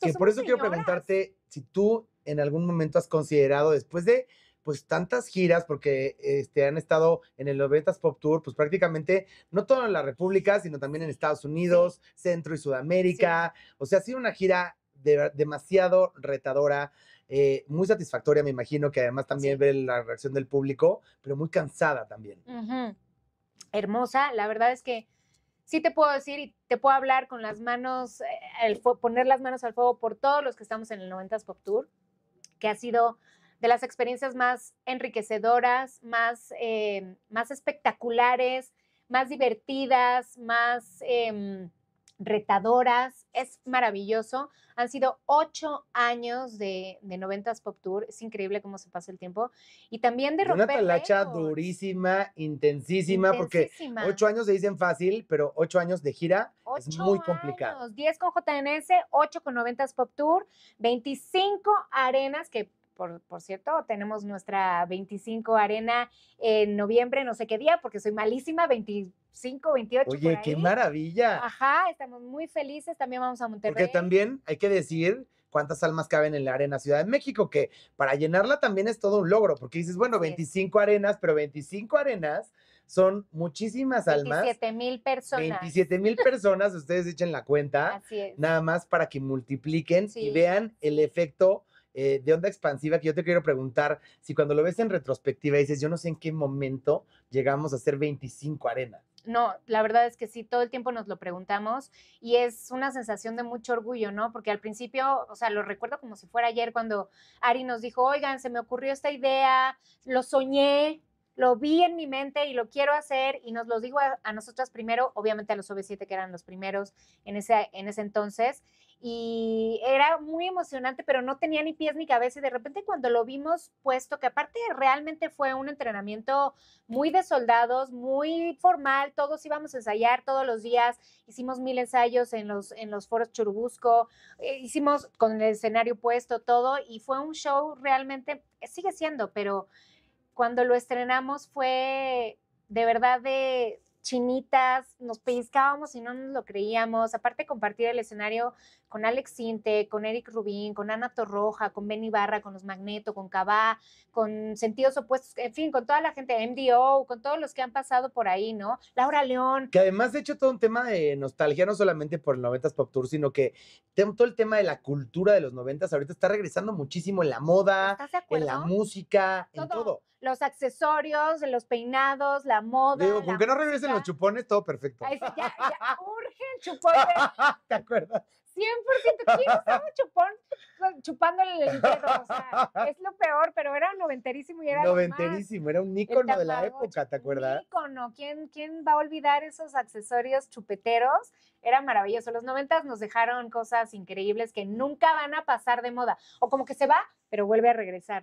que por eso quiero preguntarte si tú en algún momento has considerado, después de pues tantas giras, porque este, han estado en el 90 Pop Tour, pues prácticamente no todo en la República, sino también en Estados Unidos, Centro y Sudamérica. O sea, ha sido una gira demasiado retadora, eh, muy satisfactoria, me imagino, que además también ve la reacción del público, pero muy cansada también. Hermosa, la verdad es que sí te puedo decir y te puedo hablar con las manos, eh, poner las manos al fuego por todos los que estamos en el 90s Pop Tour, que ha sido de las experiencias más enriquecedoras, más, eh, más espectaculares, más divertidas, más... Em, retadoras, es maravilloso. Han sido ocho años de, de 90 Pop Tour, es increíble cómo se pasa el tiempo. Y también de romper. Una talacha durísima, intensísima, porque ocho años se dicen fácil, pero ocho años de gira es muy complicado. Años, 10 con JNS, ocho con 90 Pop Tour, 25 arenas que por, cierto, tenemos nuestra 25 arena en noviembre, no sé qué día, porque soy malísima, 25, 28. Oye, por ahí. qué maravilla. Ajá, estamos muy felices, también vamos a Monterrey. Porque también hay que decir cuántas almas caben en la arena Ciudad de México, que para llenarla también es todo un logro, porque dices, bueno, 25 arenas, pero 25 arenas son muchísimas almas. 27 mil personas. 27 mil personas, ustedes echen la cuenta. Así es. Nada más para que multipliquen y vean el efecto eh, de onda expansiva que yo te quiero preguntar si cuando lo ves en retrospectiva dices, yo no sé en qué momento llegamos a ser 25 Arena. No, la verdad es que sí, todo el tiempo nos lo preguntamos y es una sensación de mucho orgullo, ¿no? Porque al principio, o sea, lo recuerdo como si fuera ayer cuando Ari nos dijo, oigan, se me ocurrió esta idea, lo soñé, lo vi en mi mente y lo quiero hacer y nos lo digo a, nosotras primero, obviamente a los OV7 que eran los primeros en ese, en ese entonces y era muy emocionante, pero no tenía ni pies ni cabeza y de repente cuando lo vimos puesto, que aparte realmente fue un entrenamiento muy de soldados, muy formal, todos íbamos a ensayar todos los días, hicimos mil ensayos en los, en los foros Churubusco, eh, hicimos con el escenario puesto todo y fue un show realmente, eh, sigue siendo, pero cuando lo estrenamos fue de verdad de chinitas, nos piscábamos y no nos lo creíamos. Aparte, compartir el escenario con Alex Sinte, con Eric Rubín, con Ana Torroja, con Benny Barra, con los Magneto, con Cabá, con Sentidos Opuestos, en fin, con toda la gente de MDO, con todos los que han pasado por ahí, ¿no? Laura León. Que además, de hecho, todo un tema de nostalgia, no solamente por el Noventas Pop Tour, sino que todo el tema de la cultura de los noventas, ahorita está regresando muchísimo en la moda, en la música, en todo los accesorios, los peinados, la moda. Digo, con que no regresen los chupones, todo perfecto. ya, ya urge el ¿Te acuerdas? 100%. ¿Quién usaba chupón chupándole el dedo? O sea, es lo peor, pero era noventerísimo y era Noventerísimo, era un ícono de la época, ¿te acuerdas? Un ícono. ¿Quién, ¿Quién va a olvidar esos accesorios chupeteros? Era maravilloso. Los noventas nos dejaron cosas increíbles que nunca van a pasar de moda. O como que se va, pero vuelve a regresar.